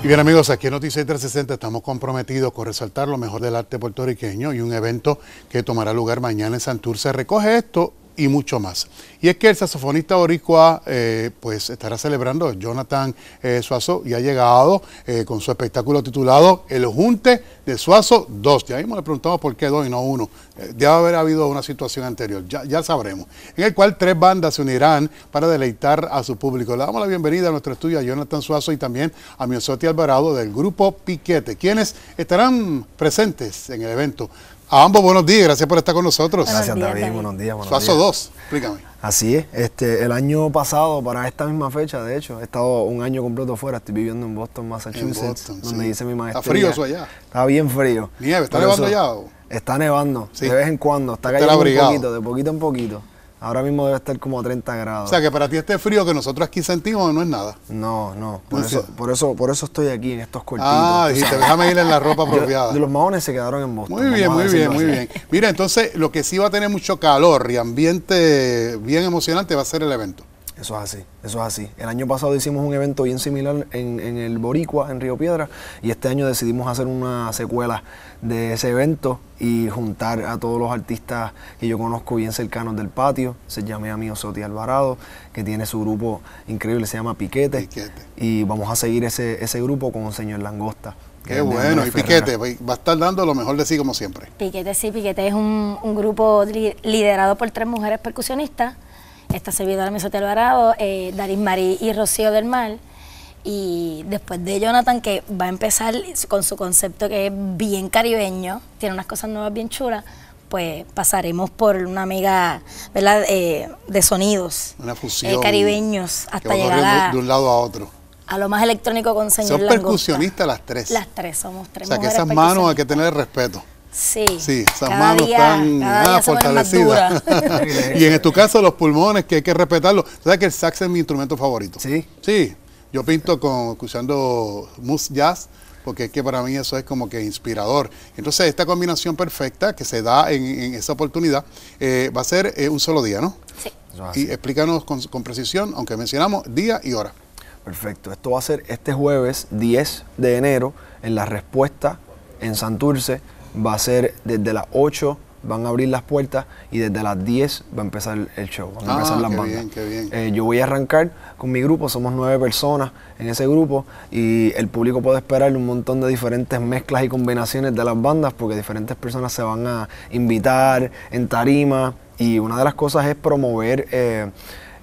Y bien amigos, aquí en Noticias 360 estamos comprometidos con resaltar lo mejor del arte puertorriqueño y un evento que tomará lugar mañana en Santurce recoge esto y mucho más. Y es que el saxofonista boricua eh, pues estará celebrando, Jonathan eh, Suazo, y ha llegado eh, con su espectáculo titulado El Junte de Suazo 2. Ya mismo le preguntamos por qué 2 y no uno. debe haber habido una situación anterior, ya, ya sabremos. En el cual tres bandas se unirán para deleitar a su público. Le damos la bienvenida a nuestro estudio a Jonathan Suazo y también a Miosotti Alvarado del grupo Piquete, quienes estarán presentes en el evento. A ambos buenos días, gracias por estar con nosotros. gracias días, David. buenos días. Buenos Paso 2, explícame. Así es, este, el año pasado, para esta misma fecha, de hecho, he estado un año completo fuera, estoy viviendo en Boston, Massachusetts, en Boston, donde dice mi maestría. Está frío eso allá. Está bien frío. Nieve, ¿está nevando allá? Está nevando, de vez en cuando, está cayendo un poquito, de poquito en poquito. Ahora mismo debe estar como a 30 grados. O sea que para ti este frío que nosotros aquí sentimos no es nada. No, no. Por, eso, por, eso, estoy aquí en estos cortitos. Ah, dijiste, déjame ir en la ropa apropiada. De los maones se quedaron en Boston. Muy bien, muy bien, muy bien. Mira, entonces lo que sí va a tener mucho calor y ambiente bien emocionante va a ser el evento. Eso es así, eso es así. El año pasado hicimos un evento bien similar en, el Boricua, en Río Piedra, y este año decidimos hacer una secuela de ese evento y juntar a todos los artistas que yo conozco bien cercanos del patio. Se llama amigo Soti Alvarado, que tiene su grupo increíble, se llama Piquete. Y vamos a seguir ese, ese grupo con Señor Langosta. Qué bueno, y Piquete pues, va a estar dando lo mejor de sí como siempre. Piquete sí, Piquete es un, un grupo liderado por tres mujeres percusionistas esta servidora miso Arado, eh, Darín Marí y Rocío del Mar. Y después de Jonathan, que va a empezar con su concepto que es bien caribeño, tiene unas cosas nuevas bien chulas, pues pasaremos por una mega, eh, de sonidos. Una eh, fusión. caribeños, hasta llegar a, de un lado a otro. A lo más electrónico con señor Son percusionistas las tres. Las tres, somos tres. O sea, que esas manos hay que tener respeto. Sí. Sí, esas cada manos día, están ah, fortalecidas. y en tu caso, los pulmones, que hay que respetarlo. ¿Sabes que el sax es mi instrumento favorito? Sí. Sí. Yo pinto con, escuchando mus jazz, porque es que para mí eso es como que inspirador. Entonces, esta combinación perfecta que se da en, esa oportunidad eh, va a ser eh, un solo día, ¿no? Sí. Y explícanos con, con precisión, aunque mencionamos día y hora. Perfecto. Esto va a ser este jueves 10 de enero en la respuesta en Santurce va a ser desde las 8 van a abrir las puertas y desde las 10 va a empezar el show, van a empezar ah, las bandas. Eh, yo voy a arrancar con mi grupo, somos nueve personas en ese grupo y el público puede esperar un montón de diferentes mezclas y combinaciones de las bandas porque diferentes personas se van a invitar en tarima y una de las cosas es promover... Eh,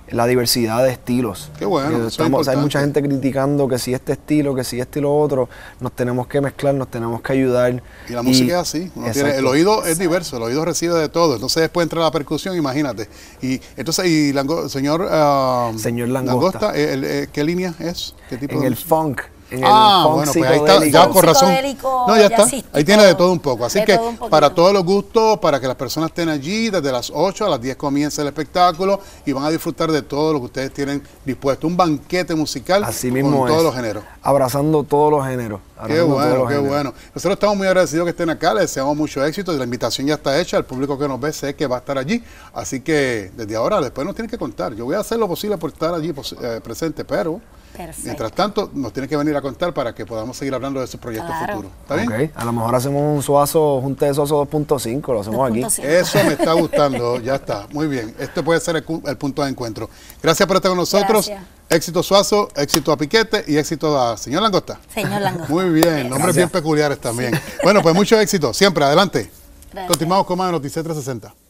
la diversidad de estilos. Qué bueno. hay mucha gente criticando que si este estilo, que si este lo otro, nos tenemos que mezclar, nos tenemos que ayudar. Y la música es así. el oído es diverso, el oído recibe de todo. Entonces después entra la percusión, imagínate. Y entonces, y Lango, señor, ah, señor Langosta, eh, eh, qué línea es? ¿Qué tipo en el funk ah, bueno, pues ahí está, ya con razón. No, ya está. Ahí tiene de todo un poco. Así que para todos los gustos, para que las personas estén allí, desde las 8 a las 10 comienza el espectáculo y van a disfrutar de todo lo que ustedes tienen dispuesto. Un banquete musical Así mismo con todos los géneros. Abrazando todos los géneros. Qué bueno, qué bueno. Nosotros estamos muy agradecidos que estén acá, les deseamos mucho éxito. La invitación ya está hecha, el público que nos ve sé que va a estar allí. Así que desde ahora, después nos tienen que contar. Yo voy a hacer lo posible por estar allí eh, presente, pero Mientras tanto, nos tiene que venir a contar para que podamos seguir hablando de sus proyectos futuros. ¿Está bien? A lo mejor hacemos un suazo, un té de suazo 2.5, lo hacemos aquí. Eso me está gustando, ya está. Muy bien. Este puede ser el, punto de encuentro. Gracias por estar con nosotros. Éxito Suazo, éxito a Piquete y éxito a señor Langosta. Señor Langosta. Muy bien, nombres bien peculiares también. Bueno, pues mucho éxito, siempre, adelante. Continuamos con más de Noticias 360.